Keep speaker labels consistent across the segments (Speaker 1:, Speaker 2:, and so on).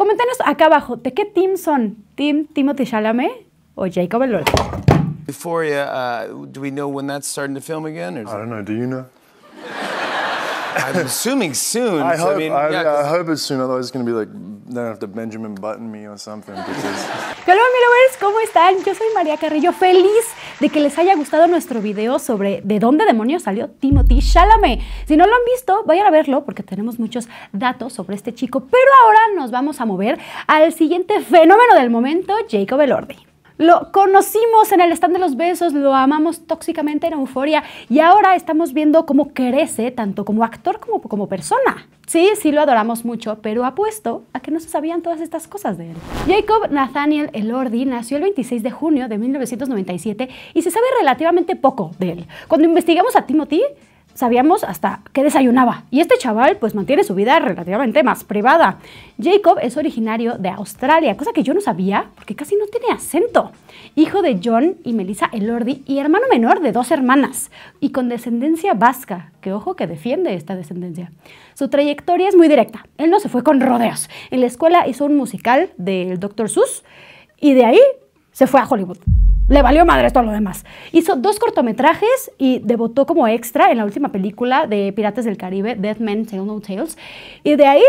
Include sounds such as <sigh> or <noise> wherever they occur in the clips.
Speaker 1: Coméntanos acá abajo, ¿de qué team son? ¿Team Timothy Chalamet o Jacob Elordi? Euphoria, uh, do we know when that's starting to film again? Or I don't know. Do you know? I'm assuming soon. I hope, it's soon, otherwise it's be like, have to Benjamin Button me or something. <laughs> Hello, ¿cómo están? Yo soy María Carrillo, feliz de que les haya gustado nuestro video sobre de dónde demonios salió Timothy Chalamet. Si no lo han visto, vayan a verlo porque tenemos muchos datos sobre este chico. Pero ahora nos vamos a mover al siguiente fenómeno del momento, Jacob Elordi. Lo conocimos en el stand de los besos, lo amamos tóxicamente en euforia y ahora estamos viendo cómo crece tanto como actor como como persona. Sí, sí lo adoramos mucho, pero apuesto a que no se sabían todas estas cosas de él. Jacob Nathaniel Elordi nació el 26 de junio de 1997 y se sabe relativamente poco de él. Cuando investigamos a Timothy, sabíamos hasta qué desayunaba. Y este chaval pues mantiene su vida relativamente más privada. Jacob es originario de Australia, cosa que yo no sabía porque casi no tiene acento. Hijo de John y Melissa Elordi y hermano menor de dos hermanas y con descendencia vasca, que ojo que defiende esta descendencia. Su trayectoria es muy directa. Él no se fue con rodeos. En la escuela hizo un musical del Dr. Seuss y de ahí se fue a Hollywood le valió madre todo lo demás. Hizo dos cortometrajes y debutó como extra en la última película de Piratas del Caribe, Dead Men Tell No Tales. Y de ahí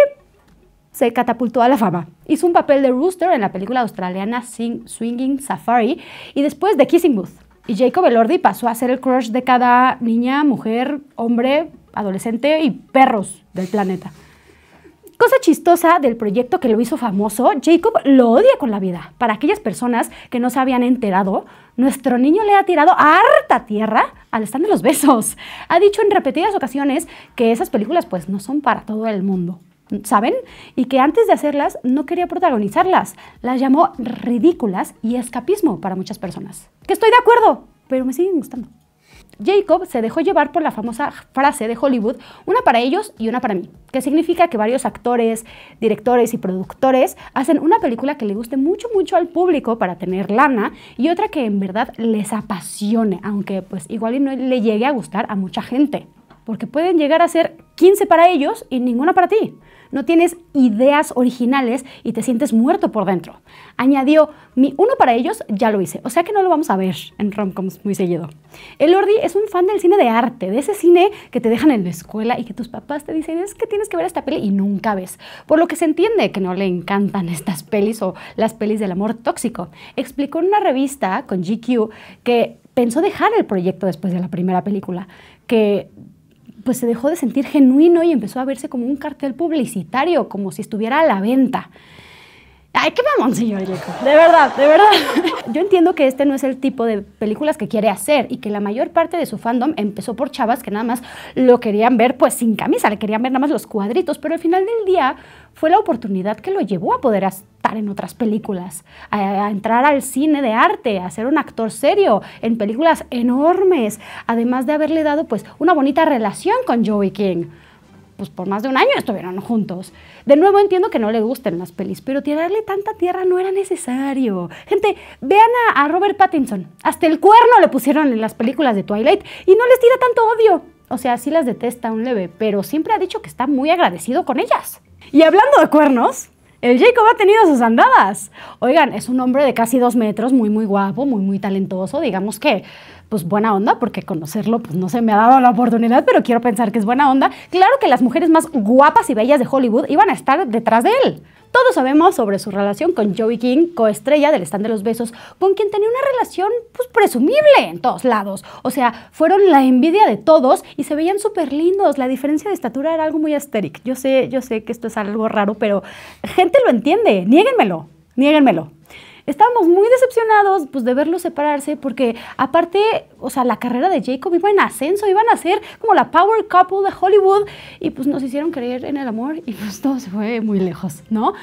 Speaker 1: se catapultó a la fama. Hizo un papel de Rooster en la película australiana Sing, Swinging Safari y después de Kissing Booth. Y Jacob Elordi pasó a ser el crush de cada niña, mujer, hombre, adolescente y perros del planeta. Cosa chistosa del proyecto que lo hizo famoso, Jacob lo odia con la vida. Para aquellas personas que no se habían enterado, nuestro niño le ha tirado harta tierra al stand de los besos. Ha dicho en repetidas ocasiones que esas películas pues no son para todo el mundo. ¿saben? Y que antes de hacerlas no quería protagonizarlas. Las llamó ridículas y escapismo para muchas personas. Que estoy de acuerdo, pero me siguen gustando. Jacob se dejó llevar por la famosa frase de Hollywood, una para ellos y una para mí, que significa que varios actores, directores y productores hacen una película que le guste mucho, mucho al público para tener lana y otra que en verdad les apasione, aunque pues igual y no le llegue a gustar a mucha gente, porque pueden llegar a ser 15 para ellos y ninguna para ti no tienes ideas originales y te sientes muerto por dentro. Añadió, mi uno para ellos ya lo hice, o sea que no lo vamos a ver en romcoms muy seguido. El Ordi es un fan del cine de arte, de ese cine que te dejan en la escuela y que tus papás te dicen, es que tienes que ver esta peli y nunca ves. Por lo que se entiende que no le encantan <laughs> estas pelis o las pelis del amor tóxico. Explicó en una revista con GQ que pensó dejar el proyecto después de la primera película, que pues se dejó de sentir genuino y empezó a verse como un cartel publicitario, como si estuviera a la venta. Ay, qué mamón, señor Rico. De verdad, de verdad. <laughs> Yo entiendo que este no es el tipo de películas que quiere hacer y que la mayor parte de su fandom empezó por chavas que nada más lo querían ver pues sin camisa, le querían ver nada más los cuadritos, pero al final del día fue la oportunidad que lo llevó a poder estar en otras películas, a, a entrar al cine de arte, a ser un actor serio en películas enormes, además de haberle dado pues una bonita relación con Joey King pues por más de un año estuvieron juntos. De nuevo entiendo que no le gusten las pelis, pero tirarle tanta tierra no era necesario. Gente, vean a, Robert Pattinson. Hasta el cuerno le pusieron en las películas de Twilight y no les tira tanto odio. O sea, sí las detesta un leve, pero siempre ha dicho que está muy agradecido con ellas. Y hablando de cuernos, el Jacob ha tenido sus andadas. Oigan, es un hombre de casi dos metros, muy, muy guapo, muy, muy talentoso. Digamos que pues buena onda, porque conocerlo pues no se me ha dado la oportunidad, pero quiero pensar que es buena onda. Claro que las mujeres más guapas y bellas de Hollywood iban a estar detrás de él. Todos sabemos sobre su relación con Joey King, coestrella del stand de los besos, con quien tenía una relación pues presumible en todos lados. O sea, fueron la envidia de todos y se veían súper lindos. La diferencia de estatura era algo muy estéril. Yo sé, yo sé que esto es algo raro, pero gente lo entiende. Niéguenmelo, niéguenmelo estábamos muy decepcionados pues, de verlos separarse porque aparte, o sea, la carrera de Jacob iba en ascenso, iban a ser como la power couple de Hollywood y pues nos hicieron creer en el amor y pues todo se fue muy lejos, ¿no?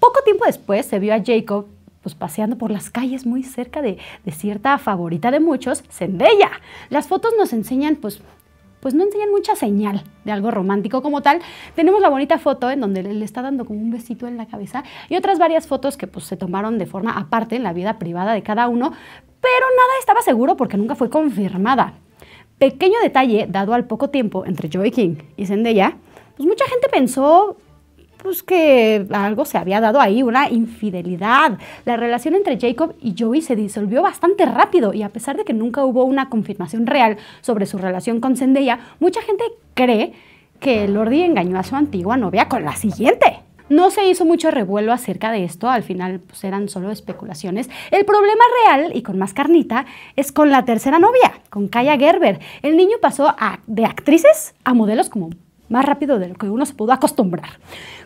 Speaker 1: Poco tiempo después se vio a Jacob pues paseando por las calles muy cerca de, cierta favorita de muchos, Zendaya. Las fotos nos enseñan pues pues no enseñan mucha señal de algo romántico como tal. Tenemos la bonita foto en donde le está dando como un besito en la cabeza y otras varias fotos que pues se tomaron de forma aparte en la vida privada de cada uno, pero nada estaba seguro porque nunca fue confirmada. Pequeño detalle dado al poco tiempo entre Joey King y Zendaya, pues mucha gente pensó pues que algo se había dado ahí, una infidelidad. La relación entre Jacob y Joey se disolvió bastante rápido y a pesar de que nunca hubo una confirmación real sobre su relación con Zendaya, mucha gente cree que Lordi engañó a su antigua novia con la siguiente. No se hizo mucho revuelo acerca de esto, al final pues, eran solo especulaciones. El problema real, y con más carnita, es con la tercera novia, con Kaya Gerber. El niño pasó de actrices a modelos como más rápido de lo que uno se pudo acostumbrar.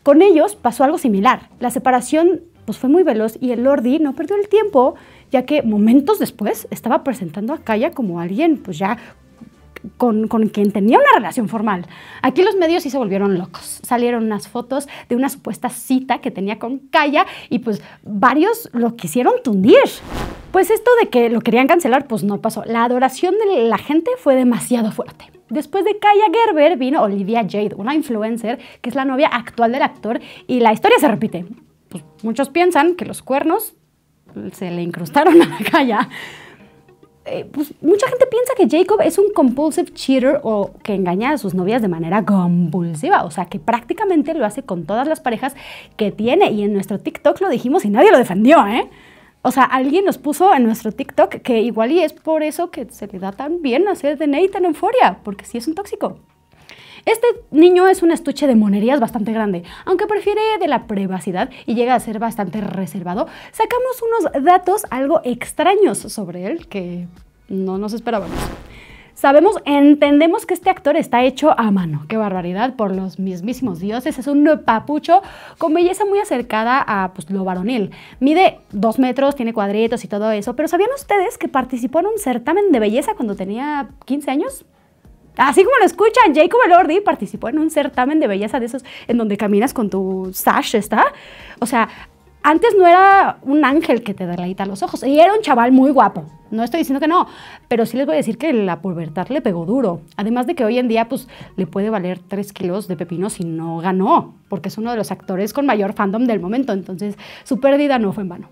Speaker 1: Con ellos pasó algo similar. La separación pues, fue muy veloz y el Lordi no perdió el tiempo, ya que momentos después estaba presentando a Kaya como alguien pues ya con, quien tenía una relación formal. Aquí los medios sí se volvieron locos. Salieron unas fotos de una supuesta cita que tenía con Kaya y pues varios lo quisieron tundir. Pues esto de que lo querían cancelar pues no pasó. La adoración de la gente fue demasiado fuerte. Después de Kaya Gerber vino Olivia Jade, una influencer que es la novia actual del actor y la historia se repite. Pues, muchos piensan que los cuernos se le incrustaron <laughs> a Kaya. Eh, pues, mucha gente piensa que Jacob es un compulsive cheater o que engaña a sus novias de manera compulsiva, o sea que prácticamente lo hace con todas las parejas que tiene y en nuestro TikTok lo dijimos y nadie lo defendió, ¿eh? o sea, alguien nos puso en nuestro TikTok que igual y es por eso que se le da tan bien hacer de Nathan en euforia, porque sí es un tóxico. Este niño es un estuche de monerías bastante grande, aunque prefiere de la privacidad y llega a ser bastante reservado. Sacamos unos datos algo extraños sobre él que no nos esperábamos. Sabemos, entendemos que este actor está hecho a mano. Qué barbaridad, por los mismísimos dioses. Es un papucho con belleza muy acercada a pues, lo varonil. Mide dos metros, tiene cuadritos y todo eso. Pero ¿sabían ustedes que participó en un certamen de belleza cuando tenía 15 años? Así como lo escuchan, Jacob Elordi participó en un certamen de belleza de esos en donde caminas con tu sash, ¿está? O sea, antes no era un ángel que te a los ojos, y era un chaval muy guapo. No estoy diciendo que no, pero sí les voy a decir que la pubertad le pegó duro. Además de que hoy en día, pues, le puede valer tres kilos de pepino si no ganó, porque es uno de los actores con mayor fandom del momento. Entonces, su pérdida no fue en vano.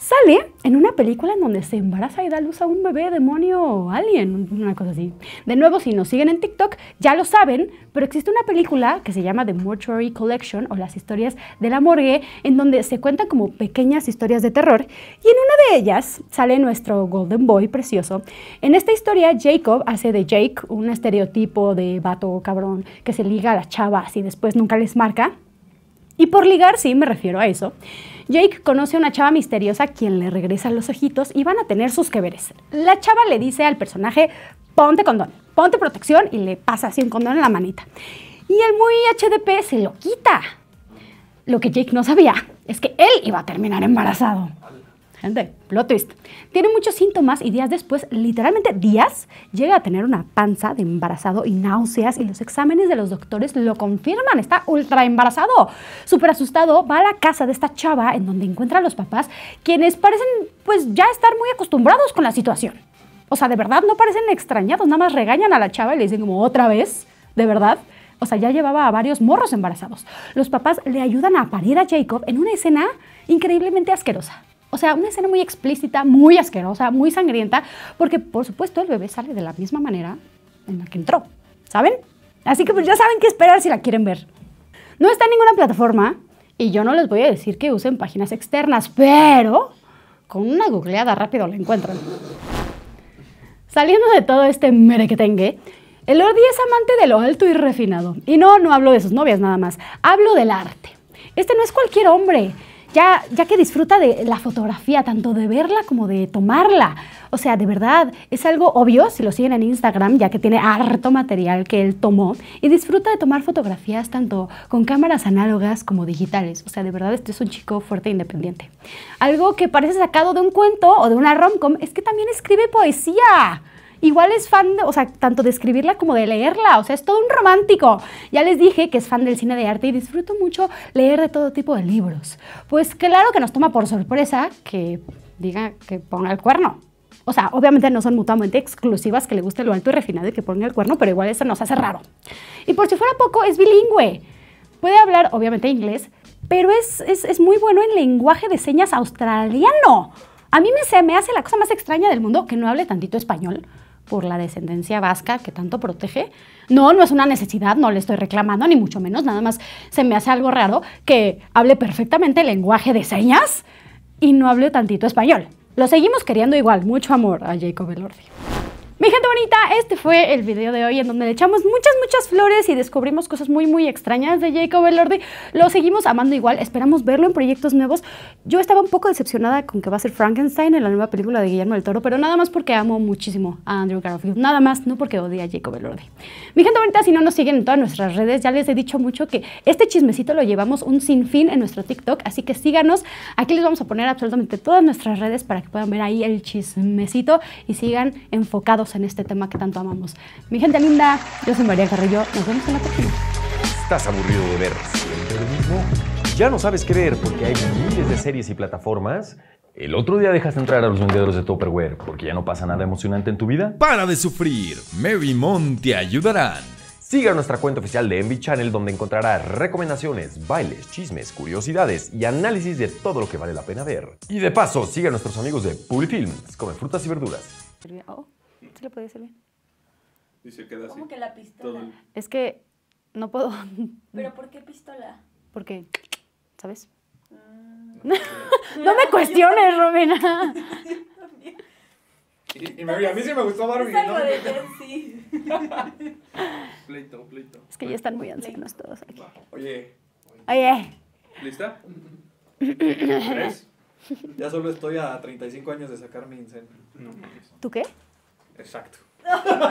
Speaker 1: Sale en una película en donde se embaraza y da luz a un bebé demonio o alguien, una cosa así. De nuevo, si nos siguen en TikTok, ya lo saben, pero existe una película que se llama The Mortuary Collection o las historias de la morgue, en donde se cuentan como pequeñas historias de terror. Y en una de ellas sale nuestro Golden Boy precioso. En esta historia, Jacob hace de Jake un estereotipo de vato cabrón que se liga a las chavas y después nunca les marca. Y por ligar, sí, me refiero a eso. Jake conoce a una chava misteriosa quien le regresa los ojitos y van a tener sus que veres. La chava le dice al personaje, ponte condón, ponte protección y le pasa así un condón en la manita. Y el muy HDP se lo quita. Lo que Jake no sabía es que él iba a terminar embarazado. Gente, plot twist. Tiene muchos síntomas y días después, literalmente días, llega a tener una panza de embarazado y náuseas y los exámenes de los doctores lo confirman. Está ultra embarazado. super asustado, va a la casa de esta chava en donde encuentra a los papás, quienes parecen pues ya estar muy acostumbrados con la situación. O sea, de verdad no parecen extrañados, nada más regañan a la chava y le dicen como otra vez, de verdad. O sea, ya llevaba a varios morros embarazados. Los papás le ayudan a parir a Jacob en una escena increíblemente asquerosa. O sea, una escena muy explícita, muy asquerosa, muy sangrienta, porque por supuesto el bebé sale de la misma manera en la que entró, ¿saben? Así que pues ya saben qué esperar si la quieren ver. No está en ninguna plataforma y yo no les voy a decir que usen páginas externas, pero con una googleada rápido la encuentran. Saliendo de todo este merequetengue, el Lordi es amante de lo alto y refinado. Y no, no hablo de sus novias nada más, hablo del arte. Este no es cualquier hombre ya, ya que disfruta de la fotografía, tanto de verla como de tomarla. O sea, de verdad, es algo obvio si lo siguen en Instagram, ya que tiene harto material que él tomó y disfruta de tomar fotografías tanto con cámaras análogas como digitales. O sea, de verdad, este es un chico fuerte e independiente. Algo que parece sacado de un cuento o de una romcom es que también escribe poesía. Igual es fan, de, o sea, tanto de escribirla como de leerla, o sea, es todo un romántico. Ya les dije que es fan del cine de arte y disfruto mucho leer de todo tipo de libros. Pues claro que nos toma por sorpresa que diga que ponga el cuerno. O sea, obviamente no son mutuamente exclusivas que le guste lo alto y refinado y que ponga el cuerno, pero igual eso nos hace raro. Y por si fuera poco, es bilingüe. Puede hablar, obviamente, inglés, pero es, es, es muy bueno en lenguaje de señas australiano. A mí me, se me hace la cosa más extraña del mundo que no hable tantito español por la descendencia vasca que tanto protege. No, no es una necesidad, no le estoy reclamando, ni mucho menos, nada más se me hace algo raro que hable perfectamente el lenguaje de señas y no hable tantito español. Lo seguimos queriendo igual, mucho amor a Jacob Elordi. Mi gente bonita, este fue el video de hoy en donde le echamos muchas, muchas flores y descubrimos cosas muy, muy extrañas de Jacob Elordi. Lo seguimos amando igual, esperamos verlo en proyectos nuevos. Yo estaba un poco decepcionada con que va a ser Frankenstein en la nueva película de Guillermo del Toro, pero nada más porque amo muchísimo a Andrew Garfield, nada más, no porque odie a Jacob Elordi. Mi gente bonita, si no nos siguen en todas nuestras redes, ya les he dicho mucho que este chismecito lo llevamos un sinfín en nuestro TikTok, así que síganos. Aquí les vamos a poner absolutamente todas nuestras redes para que puedan ver ahí el chismecito y sigan enfocados en este tema que tanto amamos. Mi gente linda, yo soy María Carrillo, nos vemos en la próxima. ¿Estás aburrido de ver siempre lo mismo? ¿Ya no sabes qué ver porque hay miles de series y plataformas? ¿El otro día dejaste entrar a los vendedores de Tupperware porque ya no pasa nada emocionante en tu vida? ¡Para de sufrir! Mary Mon te ayudarán. Siga nuestra cuenta oficial de Envy Channel donde encontrarás recomendaciones, bailes, chismes, curiosidades y análisis de todo lo que vale la pena ver. Y de paso, siga a nuestros amigos de Pulifilms, come frutas y verduras. Oh. ¿Sí lo podía Dice que ¿Cómo que la pistola? Es que no puedo. <laughs> ¿Pero por qué pistola? Porque, ¿sabes? Mm. <laughs> No, me cuestiones, Romina. Y, y a mí sí me gustó Barbie. Es ¿no? de <laughs> pleito, pleito. Es que ya están muy ancianos todos aquí. Oye. Oye. ¿Lista? ¿Tres? Ya solo estoy a 35 años de sacar mi incendio. ¿Tú qué? Exacto. <laughs>